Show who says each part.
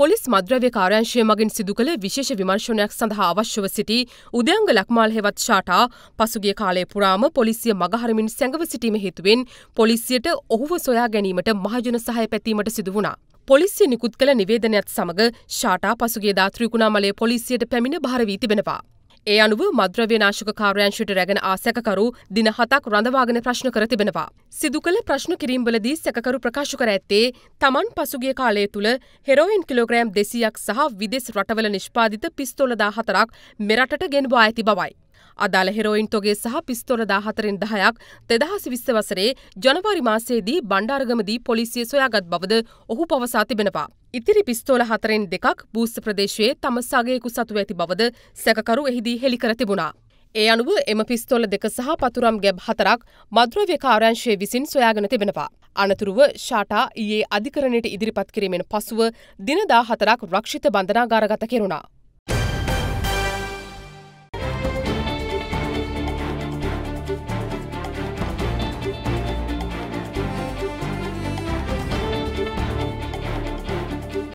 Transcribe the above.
Speaker 1: Police මද්‍රව්‍ය කාරංශය මගින් සිදු කළ විශේෂ විමර්ශනයක් සඳහා අවශ්‍යව සිටි උදයංග ලක්මාල් හෙවත් ෂාටා පසුගිය කාලය පුරාම පොලිසිය මගහරමින් සැඟව සිටීම හේතුවෙන් පොලිසියට ඔහුව සොයා ගැනීමට මහජන සහය පැතීමට සිදු වුණා. පොලිසිය නිකුත් කළ නිවේදනයත් සමඟ ෂාටා පසුගේ ධාත්‍රිකුණාමලේ පොලිසියට පැමිණ භාරවී තිබෙනවා. ඒ අනුව මද්‍රව්‍ය නාශක කාර්යංශයට රැගෙන ආ සැකකරු දින හතක් රඳවාගෙන ප්‍රශ්න කර තිබෙනවා. සිදු කළ ප්‍රශ්න කිරීම්වලදී සැකකරු ප්‍රකාශ කර ඇත්තේ තමන් පසුගිය කාලය තුළ හෙරෝයින් කිලෝග්‍රෑම් දෙසියක් සහ විදෙස් රටවල නිෂ්පාදිත පිස්තෝල දා හතරක් මෙරටට ගෙන්වා ඇති බවයි. අදාළ හෙරෝයින් තොගේ සහ පිස්තෝල දාහතරෙන් දහයක් දෙදහස් විස්ස වසරේ ජනවාරි මාසයේදී බණ්ඩාර්ගමදී පොලිසිය සොයාගත් බවද ඔහු පවසා තිබෙනවා. ඉතිරි පිස්තෝල හතරෙන් දෙකක් බූස්ත ප්‍රදේශයේ තම සගයෙකු සතු ඇති බවද සැකකරු එහිදී හෙළිකර තිබුණා. ඒ අනුව එම පිස්තෝල දෙක සහ පතුරම් ගැබ් හතරක් මද්‍රව්‍ය කාරංශය විසින් සොයාගෙන තිබෙනවා. අනතුරුව ෂාටා ඊයේ අධිකරණයට ඉදිරිපත් කිරීමෙන් පසුව දිනදා හතරක් රක්ෂිත බන්ධනාගාරගත කෙරුණා.